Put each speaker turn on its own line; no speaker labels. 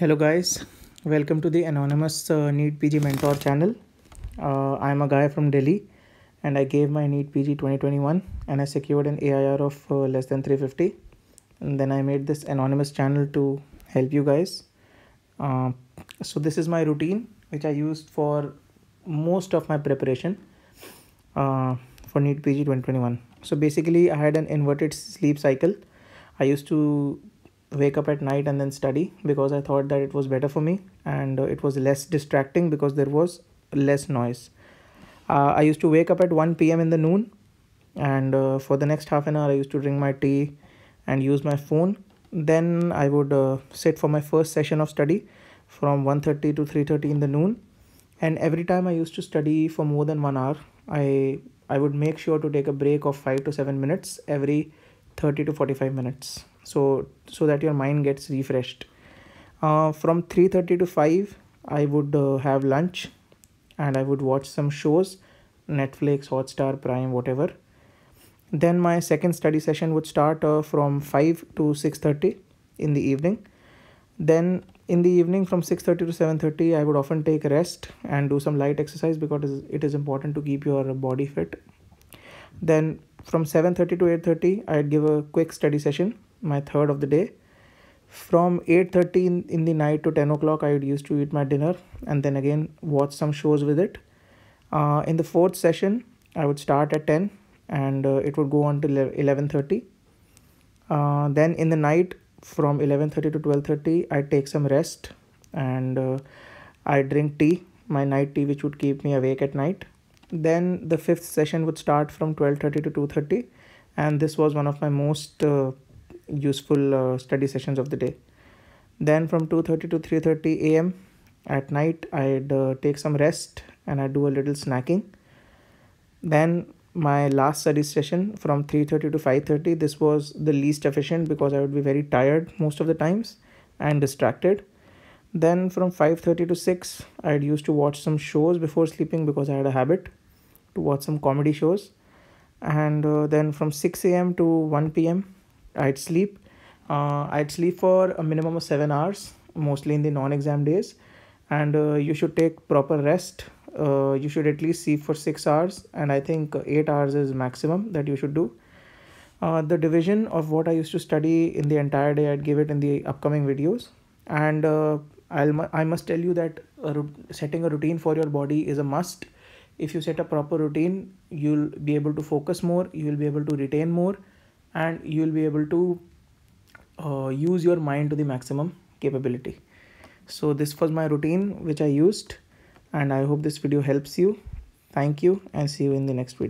hello guys welcome to the anonymous uh, need pg mentor channel uh, i'm a guy from delhi and i gave my need pg 2021 and i secured an air of uh, less than 350 and then i made this anonymous channel to help you guys uh, so this is my routine which i used for most of my preparation uh, for need pg 2021 so basically i had an inverted sleep cycle i used to wake up at night and then study because I thought that it was better for me and uh, it was less distracting because there was less noise. Uh, I used to wake up at 1 p.m. in the noon and uh, for the next half an hour I used to drink my tea and use my phone. Then I would uh, sit for my first session of study from 1.30 to 3.30 in the noon and every time I used to study for more than one hour I I would make sure to take a break of 5 to 7 minutes every 30 to 45 minutes so so that your mind gets refreshed uh, from 3.30 to 5 i would uh, have lunch and i would watch some shows netflix hotstar prime whatever then my second study session would start uh, from 5 to 6.30 in the evening then in the evening from 6.30 to 7.30 i would often take rest and do some light exercise because it is important to keep your body fit then from 7.30 to 8.30 i'd give a quick study session my third of the day from 8.30 in, in the night to 10 o'clock i would used to eat my dinner and then again watch some shows with it uh, in the fourth session i would start at 10 and uh, it would go on to 11.30 uh, then in the night from 11.30 to 12.30 i take some rest and uh, i drink tea my night tea which would keep me awake at night then the fifth session would start from 12.30 to 2.30 and this was one of my most uh, useful uh, study sessions of the day then from 2.30 to 3.30 a.m at night i'd uh, take some rest and i do a little snacking then my last study session from 3.30 to 5.30 this was the least efficient because i would be very tired most of the times and distracted then from 5.30 to 6 i'd used to watch some shows before sleeping because i had a habit to watch some comedy shows and uh, then from 6 a.m to 1 p.m I'd sleep. Uh, I'd sleep for a minimum of seven hours, mostly in the non-exam days, and uh, you should take proper rest. Uh, you should at least sleep for six hours, and I think eight hours is maximum that you should do. Uh, the division of what I used to study in the entire day, I'd give it in the upcoming videos, and uh, I'll I must tell you that a setting a routine for your body is a must. If you set a proper routine, you'll be able to focus more. You will be able to retain more and you will be able to uh, use your mind to the maximum capability so this was my routine which i used and i hope this video helps you thank you and see you in the next video